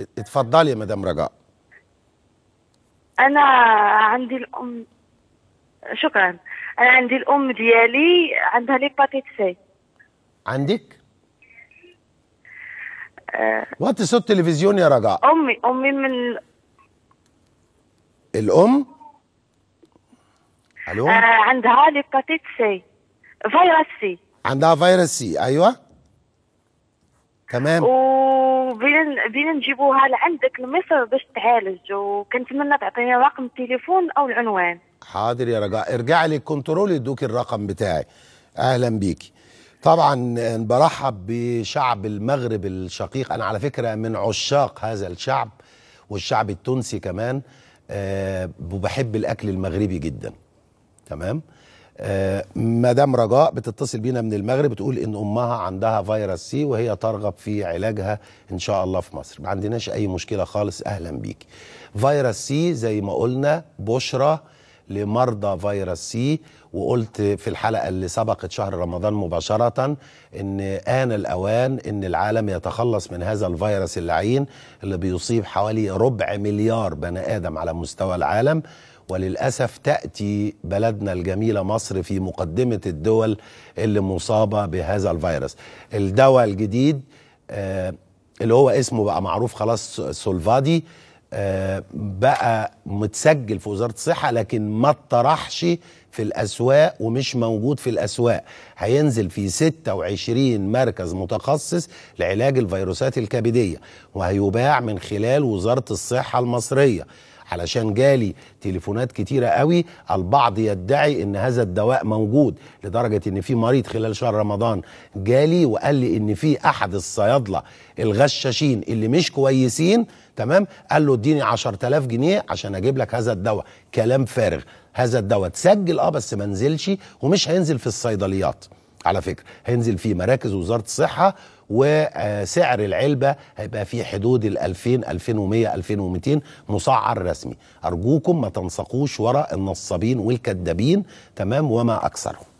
اتفضلي يا مدام رجاء انا عندي الام شكرا انا عندي الام ديالي عندها ليباتيت سي عندك أه وقت صوت التلفزيون يا رجاء امي امي من الام الو آه عندها ليباتيت سي فيروس سي عندها فيروس سي ايوه تمام و وبين بين نجيبوها لعندك لمصر باش تعالج وكنتمنى تعطيني رقم التليفون او العنوان حاضر يا رجاء ارجع لي كنترول يدوك الرقم بتاعي اهلا بيكي طبعا برحب بشعب المغرب الشقيق انا على فكره من عشاق هذا الشعب والشعب التونسي كمان أه وبحب الاكل المغربي جدا تمام آه، مدام رجاء بتتصل بينا من المغرب بتقول ان امها عندها فيروس سي وهي ترغب في علاجها ان شاء الله في مصر ما عندناش اي مشكله خالص اهلا بيك فيروس سي زي ما قلنا بشرة لمرضى فيروس سي وقلت في الحلقه اللي سبقت شهر رمضان مباشره ان ان الاوان ان العالم يتخلص من هذا الفيروس اللعين اللي بيصيب حوالي ربع مليار بني ادم على مستوى العالم وللاسف تاتي بلدنا الجميله مصر في مقدمه الدول اللي مصابه بهذا الفيروس. الدواء الجديد آه، اللي هو اسمه بقى معروف خلاص سولفادي آه، بقى متسجل في وزاره الصحه لكن ما اتطرحش في الاسواق ومش موجود في الاسواق هينزل في 26 مركز متخصص لعلاج الفيروسات الكبديه وهيباع من خلال وزاره الصحه المصريه علشان جالي تليفونات كتيرة قوي البعض يدعي ان هذا الدواء موجود لدرجة ان في مريض خلال شهر رمضان جالي وقال لي ان في احد الصيادلة الغشاشين اللي مش كويسين تمام قال له اديني 10000 جنيه عشان اجيب لك هذا الدواء كلام فارغ هذا الدواء تسجل اه بس ما نزلش ومش هينزل في الصيدليات على فكره هينزل في مراكز وزاره الصحه وسعر العلبه هيبقى في حدود ال 2000 2100 2200 مسعر رسمي ارجوكم ما تنسقوش وراء النصابين والكذابين تمام وما اكثرهم